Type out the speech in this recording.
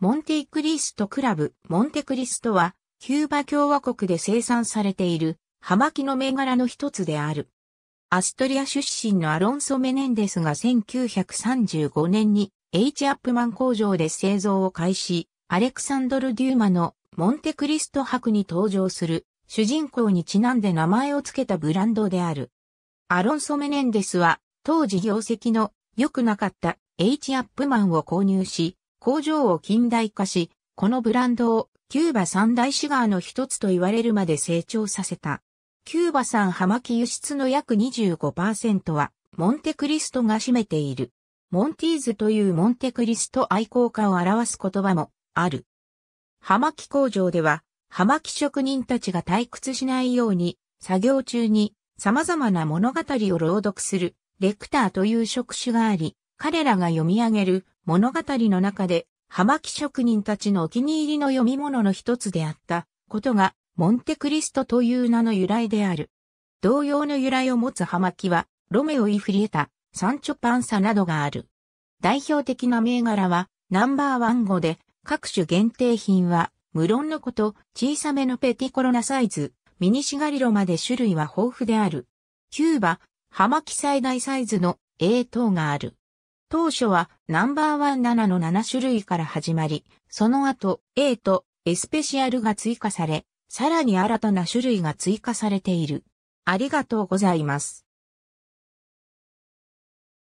モンテイクリストクラブ。モンテクリストは、キューバ共和国で生産されている、葉巻の銘柄の一つである。アストリア出身のアロンソ・メネンデスが1935年に H アップマン工場で製造を開始、アレクサンドル・デューマのモンテクリスト博に登場する主人公にちなんで名前を付けたブランドである。アロンソ・メネンデスは当時業績の良くなかった H アップマンを購入し、工場を近代化し、このブランドをキューバ三大シガーの一つと言われるまで成長させた。キューバ産葉巻輸出の約25%はモンテクリストが占めている。モンティーズというモンテクリスト愛好家を表す言葉もある。葉巻工場では、葉巻職人たちが退屈しないように、作業中に様々な物語を朗読するレクターという職種があり、彼らが読み上げる物語の中で、葉巻職人たちのお気に入りの読み物の一つであったことが、モンテクリストという名の由来である。同様の由来を持つ葉巻は、ロメオ・イフリエタ、サンチョ・パンサなどがある。代表的な銘柄は、ナンバーワン号で、各種限定品は、無論のこと、小さめのペティコロナサイズ、ミニシガリロまで種類は豊富である。キューバ、葉巻最大サイズの A 等がある。当初はナンバーワン7の7種類から始まり、その後 A とエスペシャルが追加され、さらに新たな種類が追加されている。ありがとうございます。